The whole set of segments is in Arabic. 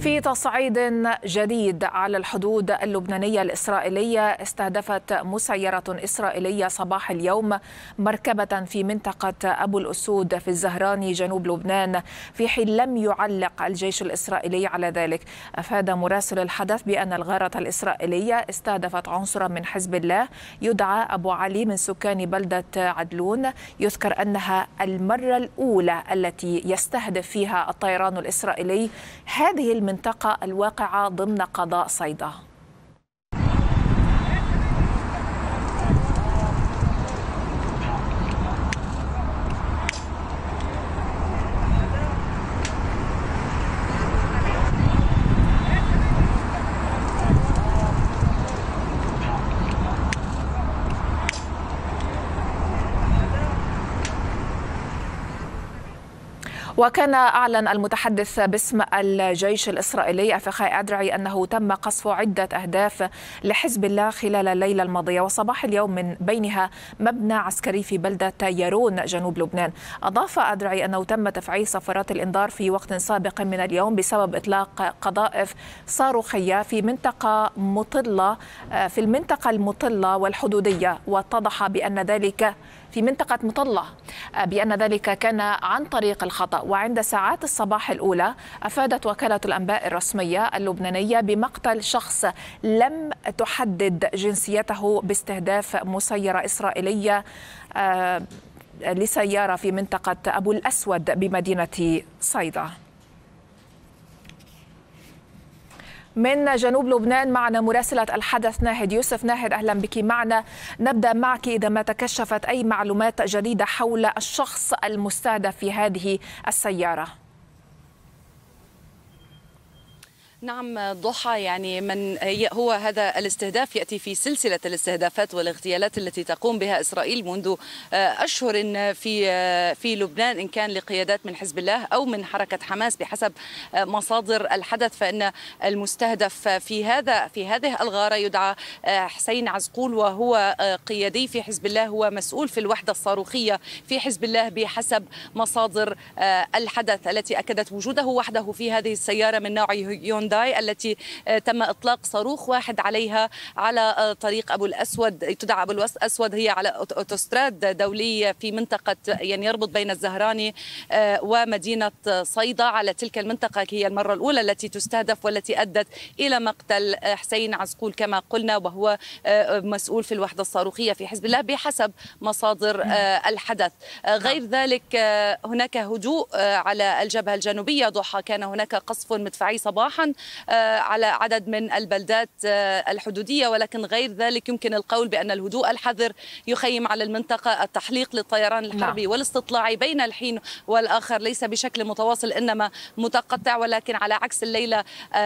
في تصعيد جديد على الحدود اللبنانية الإسرائيلية استهدفت مسيرة إسرائيلية صباح اليوم مركبة في منطقة أبو الأسود في الزهراني جنوب لبنان في حين لم يعلق الجيش الإسرائيلي على ذلك أفاد مراسل الحدث بأن الغارة الإسرائيلية استهدفت عنصرا من حزب الله يدعى أبو علي من سكان بلدة عدلون يذكر أنها المرة الأولى التي يستهدف فيها الطيران الإسرائيلي هذه المنطقة الواقعة ضمن قضاء صيدا وكان أعلن المتحدث باسم الجيش الإسرائيلي أفخاي أدرعي أنه تم قصف عدة أهداف لحزب الله خلال الليلة الماضية وصباح اليوم من بينها مبنى عسكري في بلدة يارون جنوب لبنان أضاف أدرعي أنه تم تفعيل صفارات الإنذار في وقت سابق من اليوم بسبب إطلاق قذائف صاروخية في منطقة مطلة آه، في المنطقة المطلة والحدودية واتضح بأن ذلك في منطقة مطلة بأن ذلك كان عن طريق الخطأ وعند ساعات الصباح الأولى أفادت وكالة الأنباء الرسمية اللبنانية بمقتل شخص لم تحدد جنسيته باستهداف مسيرة إسرائيلية آه، لسيارة في منطقة أبو الأسود بمدينة صيدا من جنوب لبنان معنا مراسلة الحدث ناهد يوسف ناهد أهلا بك معنا نبدأ معك إذا ما تكشفت أي معلومات جديدة حول الشخص المستهدف في هذه السيارة نعم ضحى يعني من هو هذا الاستهداف ياتي في سلسله الاستهدافات والاغتيالات التي تقوم بها اسرائيل منذ آه، اشهر في آه، في لبنان ان كان لقيادات من حزب الله او من حركه حماس بحسب آه، مصادر الحدث فان المستهدف في هذا في هذه الغاره يدعى حسين عزقول وهو قيادي في حزب الله هو مسؤول في الوحده الصاروخيه في حزب الله بحسب مصادر الحدث التي اكدت وجوده وحده في هذه السياره من نوع يوندا هيونداي التي آه، تم إطلاق صاروخ واحد عليها على آه، طريق أبو الأسود تدعى أبو الأسود هي على أوتوستراد دولي في منطقة يعني يربط بين الزهراني آه، ومدينة صيدا على تلك المنطقة هي المرة الأولى التي تستهدف والتي أدت إلى مقتل حسين عزقول كما قلنا وهو مسؤول في الوحدة الصاروخية في حزب الله بحسب مصادر الحدث نعم. غير ذلك هناك هدوء على الجبهة الجنوبية ضحى كان هناك قصف مدفعي صباحا آه، على عدد من البلدات آه، الحدودية ولكن غير ذلك يمكن القول بأن الهدوء الحذر يخيم على المنطقة التحليق للطيران الحربي نعم. والاستطلاعي بين الحين والآخر ليس بشكل متواصل إنما متقطع ولكن على عكس الليلة آه،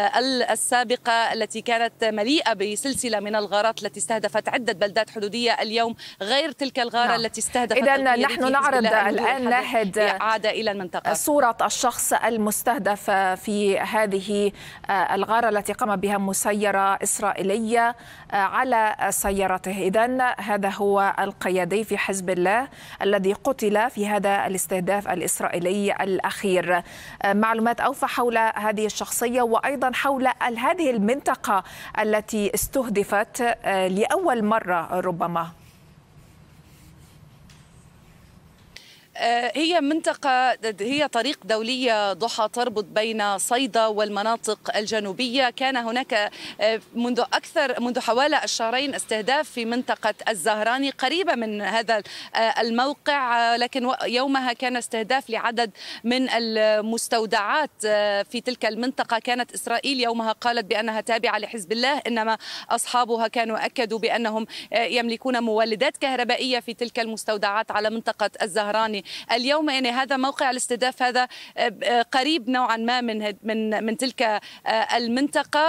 السابقة التي كانت مليئة بسلسلة من الغارات التي استهدفت عدة بلدات حدودية اليوم غير تلك الغارة نعم. التي استهدفت إذا نحن نعرض الآن ناهد إلى المنطقة صورة الشخص المستهدف في هذه آه، الغارة التي قام بها مسيرة إسرائيلية آه، على سيارته إذا هذا هو القيادي في حزب الله الذي قتل في هذا الاستهداف الإسرائيلي الأخير آه، معلومات أوفى حول هذه الشخصية وأيضا حول هذه المنطقة التي استهدفت لأول مرة ربما آه، هي منطقة هي طريق دولية ضحى تربط بين صيدا والمناطق الجنوبية كان هناك آه، منذ أكثر منذ حوالي الشهرين استهداف في منطقة الزهراني قريبة من هذا آه، الموقع لكن يومها كان استهداف لعدد من المستودعات في تلك المنطقة كانت إسرائيل يومها قالت بأنها تابعة لحزب الله إنما أصحابها كانوا أكدوا بأنهم يملكون مولدات كهربائية في تلك المستودعات على منطقة الزهراني يعني اليوم يعني هذا موقع الاستهداف هذا آه، آه، قريب نوعا ما من من من تلك آه، المنطقه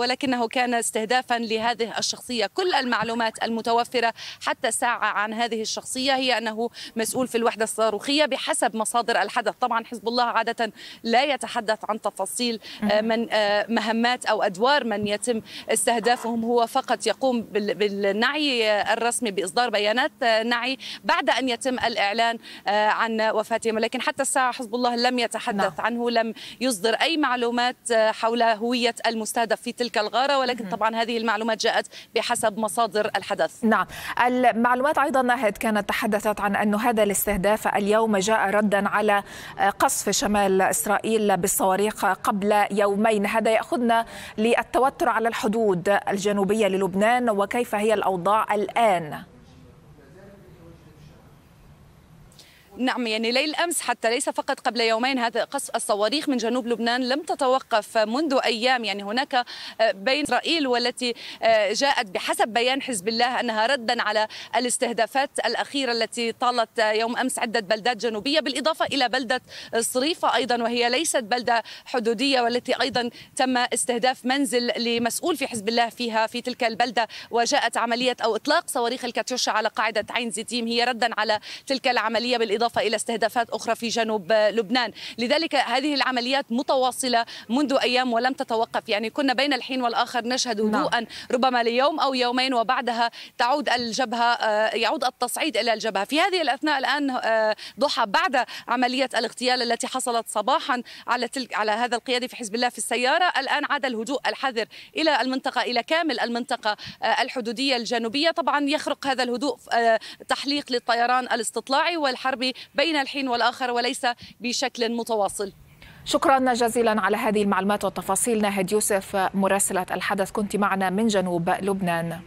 ولكنه كان استهدافا لهذه الشخصيه كل المعلومات المتوفره حتى ساعه عن هذه الشخصيه هي انه مسؤول في الوحده الصاروخيه بحسب مصادر الحدث طبعا حزب الله عاده لا يتحدث عن تفاصيل من مهمات او ادوار من يتم استهدافهم هو فقط يقوم بالنعي الرسمي باصدار بيانات نعي بعد ان يتم الاعلان آه، عن وفاتهم ولكن حتى الساعة حزب الله لم يتحدث نعم. عنه لم يصدر أي معلومات آه، حول هوية المستهدف في تلك الغارة ولكن طبعا هذه المعلومات جاءت بحسب مصادر الحدث نعم المعلومات أيضا ناهد كانت تحدثت عن أن هذا الاستهداف اليوم جاء ردا على آه، قصف شمال إسرائيل بالصواريخ قبل يومين هذا يأخذنا للتوتر على الحدود الجنوبية للبنان وكيف هي الأوضاع الآن نعم يعني ليل أمس حتى ليس فقط قبل يومين هذا قصف الصواريخ من جنوب لبنان لم تتوقف منذ أيام يعني هناك آه، بين إسرائيل والتي آه، جاءت بحسب بيان حزب الله أنها ردا على الاستهدافات الأخيرة التي طالت آه، يوم أمس عدة بلدات جنوبية بالإضافة إلى بلدة صريفة أيضا وهي ليست بلدة حدودية والتي أيضا تم استهداف منزل لمسؤول في حزب الله فيها في تلك البلدة وجاءت عملية أو إطلاق صواريخ الكاتيوشا على قاعدة عين زيتيم هي ردا على تلك العملية بالإضافة بالإضافة إلى استهدافات أخرى في جنوب لبنان لذلك هذه العمليات متواصلة منذ أيام ولم تتوقف يعني كنا بين الحين والآخر نشهد نعم. هدوءا ربما ليوم أو يومين وبعدها تعود الجبهة آه، يعود التصعيد إلى الجبهة في هذه الأثناء الآن آه، ضحى بعد عملية الاغتيال التي حصلت صباحا على تلك على هذا القيادي في حزب الله في السيارة الآن عاد الهدوء الحذر إلى المنطقة إلى كامل المنطقة آه، الحدودية الجنوبية طبعا يخرق هذا الهدوء تحليق للطيران الاستطلاعي والحربي بين الحين والآخر وليس بشكل متواصل شكرا جزيلا على هذه المعلومات والتفاصيل ناهد يوسف مراسلة الحدث كنت معنا من جنوب لبنان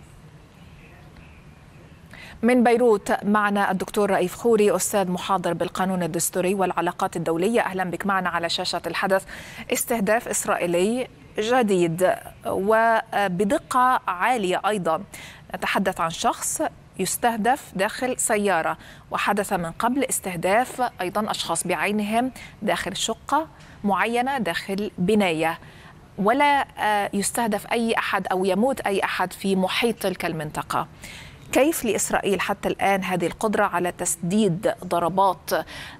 من بيروت معنا الدكتور رئيف خوري استاذ محاضر بالقانون الدستوري والعلاقات الدوليه اهلا بك معنا على شاشه الحدث استهداف اسرائيلي جديد وبدقه عاليه ايضا نتحدث عن شخص يستهدف داخل سيارة وحدث من قبل استهداف أيضا أشخاص بعينهم داخل شقة معينة داخل بناية ولا آه، يستهدف أي أحد أو يموت أي أحد في محيط تلك المنطقة كيف لإسرائيل حتى الآن هذه القدرة على تسديد ضربات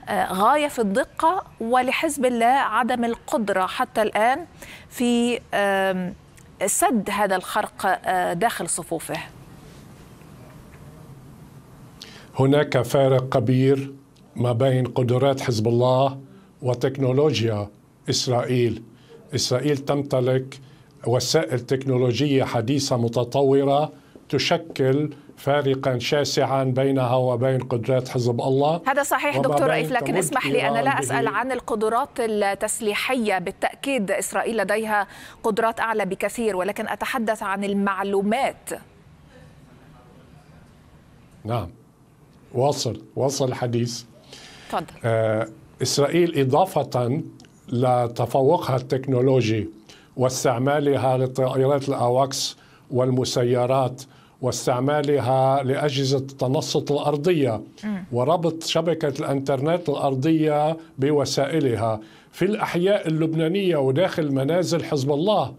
آه، غاية في الدقة ولحزب الله عدم القدرة حتى الآن في سد هذا الخرق آه، داخل صفوفه هناك فارق كبير ما بين قدرات حزب الله وتكنولوجيا اسرائيل اسرائيل تمتلك وسائل تكنولوجيه حديثه متطوره تشكل فارقا شاسعا بينها وبين قدرات حزب الله هذا صحيح دكتور رئيف لكن اسمح لي أنا لا أسأل عن القدرات التسليحية بالتأكيد إسرائيل لديها قدرات أعلى بكثير ولكن أتحدث عن المعلومات نعم واصل واصل الحديث تفضل آه، اسرائيل اضافه لتفوقها التكنولوجي واستعمالها للطائرات الاواكس والمسيرات واستعمالها لاجهزه التنصت الارضيه وربط شبكه الانترنت الارضيه بوسائلها في الاحياء اللبنانيه وداخل منازل حزب الله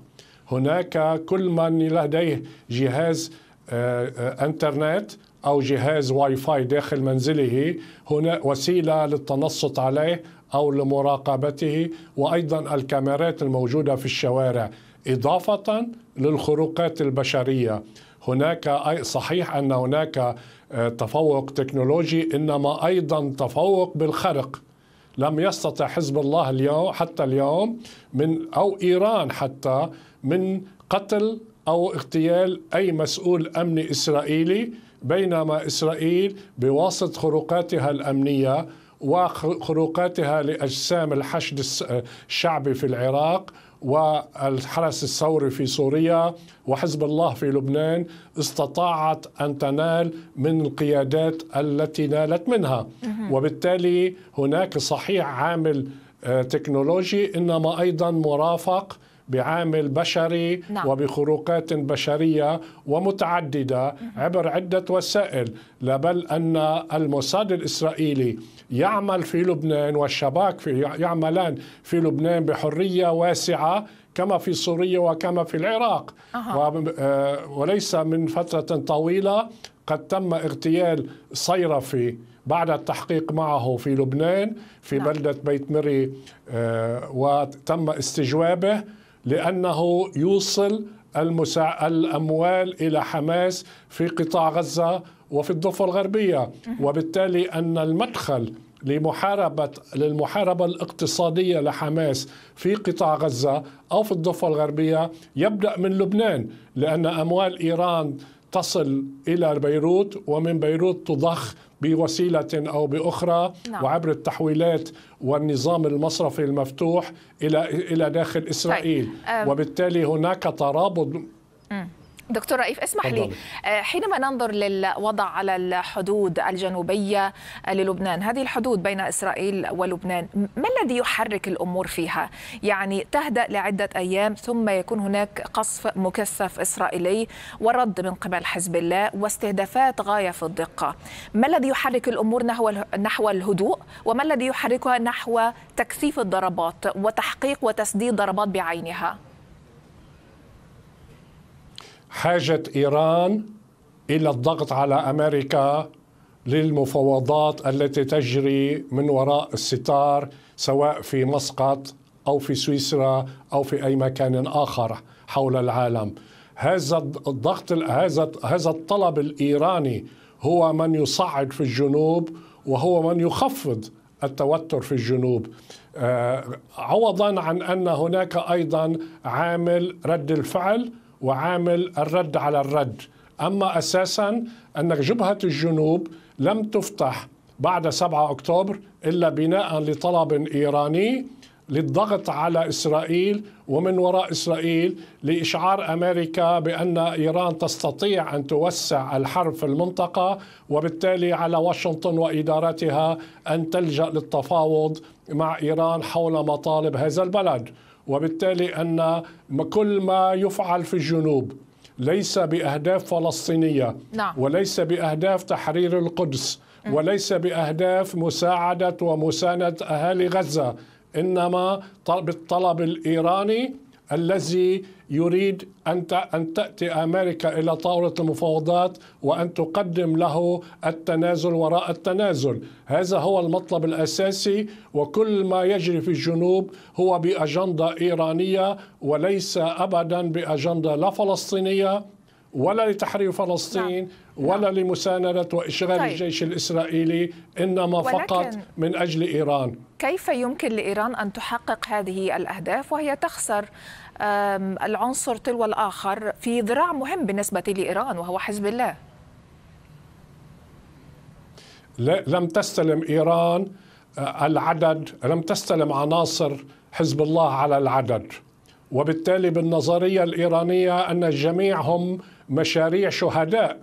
هناك كل من لديه جهاز آه، آه، انترنت أو جهاز واي فاي داخل منزله هنا وسيلة للتنصت عليه أو لمراقبته وأيضا الكاميرات الموجودة في الشوارع إضافة للخروقات البشرية هناك صحيح أن هناك آه، تفوق تكنولوجي إنما أيضا تفوق بالخرق لم يستطع حزب الله اليوم حتى اليوم من أو إيران حتى من قتل أو اغتيال أي مسؤول أمني إسرائيلي بينما إسرائيل بواسطة خروقاتها الأمنية وخروقاتها لأجسام الحشد الشعبي في العراق والحرس الثوري في سوريا وحزب الله في لبنان استطاعت ان تنال من القيادات التي نالت منها وبالتالي هناك صحيح عامل آه، تكنولوجي انما ايضا مرافق بعامل بشري نعم. وبخروقات بشرية ومتعددة عبر عدة وسائل لا بل أن الموساد الإسرائيلي يعمل في لبنان والشباك في يعملان في لبنان بحرية واسعة كما في سوريا وكما في العراق أه. وليس من فترة طويلة قد تم اغتيال صيرفي بعد التحقيق معه في لبنان في نعم. بلدة بيت مري آه، وتم استجوابه لأنه يوصل المسا... الأموال إلى حماس في قطاع غزة وفي الضفة الغربية وبالتالي أن المدخل لمحاربة للمحاربة الاقتصادية لحماس في قطاع غزة أو في الضفة الغربية يبدأ من لبنان لأن أموال إيران تصل إلى بيروت ومن بيروت تضخ بوسيلة أو بأخرى نعم. وعبر التحويلات والنظام المصرفي المفتوح إلى إلى داخل طيب. إسرائيل طيب. وبالتالي هناك ترابط دكتور رئيف اسمح لي آه، حينما ننظر للوضع على الحدود الجنوبية آه، للبنان هذه الحدود بين إسرائيل ولبنان ما الذي يحرك الأمور فيها؟ يعني تهدأ لعدة أيام ثم يكون هناك قصف مكثف إسرائيلي ورد من قبل حزب الله واستهدافات غاية في الدقة ما الذي يحرك الأمور نحو نحو الهدوء وما الذي يحركها نحو تكثيف الضربات وتحقيق وتسديد ضربات بعينها؟ حاجة إيران إلى الضغط على أمريكا للمفاوضات التي تجري من وراء الستار سواء في مسقط أو في سويسرا أو في أي مكان آخر حول العالم هذا الضغط هذا هذا الطلب الإيراني هو من يصعد في الجنوب وهو من يخفض التوتر في الجنوب آه، عوضا عن ان هناك ايضا عامل رد الفعل وعامل الرد على الرد أما أساسا أن جبهة الجنوب لم تفتح بعد 7 أكتوبر إلا بناء لطلب إيراني للضغط على إسرائيل ومن وراء إسرائيل لإشعار أمريكا بأن إيران تستطيع أن توسع الحرب في المنطقة وبالتالي على واشنطن وإدارتها أن تلجأ للتفاوض مع إيران حول مطالب هذا البلد وبالتالي أن كل ما يفعل في الجنوب ليس بأهداف فلسطينية نعم. وليس بأهداف تحرير القدس وليس بأهداف مساعدة ومساندة أهالي غزة إنما بالطلب الإيراني الذي يريد أن أن تأتي أمريكا إلى طاولة المفاوضات وأن تقدم له التنازل وراء التنازل هذا هو المطلب الأساسي وكل ما يجري في الجنوب هو بأجندة إيرانية وليس أبدا بأجندة لا فلسطينية ولا لتحرير فلسطين نعم. نعم. ولا لمساندة وإشغال طيب. الجيش الإسرائيلي إنما فقط من أجل إيران كيف يمكن لإيران أن تحقق هذه الأهداف وهي تخسر العنصر تلو الآخر في ذراع مهم بالنسبة لإيران وهو حزب الله لم تستلم إيران آه، العدد لم تستلم عناصر حزب الله على العدد وبالتالي بالنظرية الإيرانية أن الجميع هم مشاريع شهداء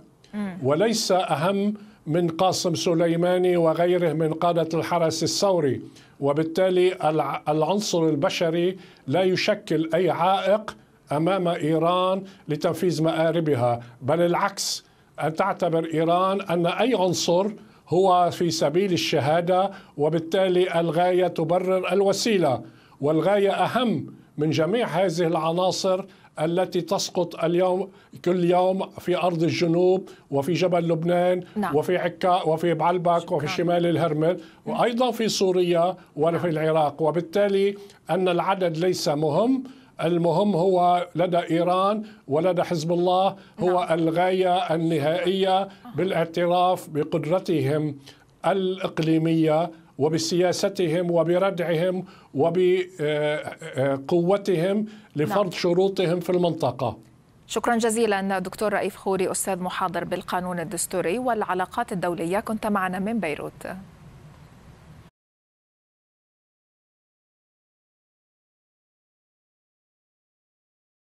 وليس أهم من قاسم سليماني وغيره من قادة الحرس الثوري وبالتالي العنصر البشري لا يشكل أي عائق أمام إيران لتنفيذ مآربها بل العكس أن تعتبر إيران أن أي عنصر هو في سبيل الشهادة وبالتالي الغاية تبرر الوسيلة والغاية أهم من جميع هذه العناصر التي تسقط اليوم كل يوم في أرض الجنوب وفي جبل لبنان نعم. وفي عكا وفي بعلبك شكرا. وفي شمال الهرمل وأيضا في سوريا وفي نعم. العراق وبالتالي أن العدد ليس مهم المهم هو لدى ايران ولدى حزب الله هو نعم. الغايه النهائيه آه. بالاعتراف بقدرتهم الاقليميه وبسياستهم وبردعهم وبقوتهم آه، آه، آه، لفرض نعم. شروطهم في المنطقه شكرا جزيلا دكتور رئيف خوري استاذ محاضر بالقانون الدستوري والعلاقات الدوليه كنت معنا من بيروت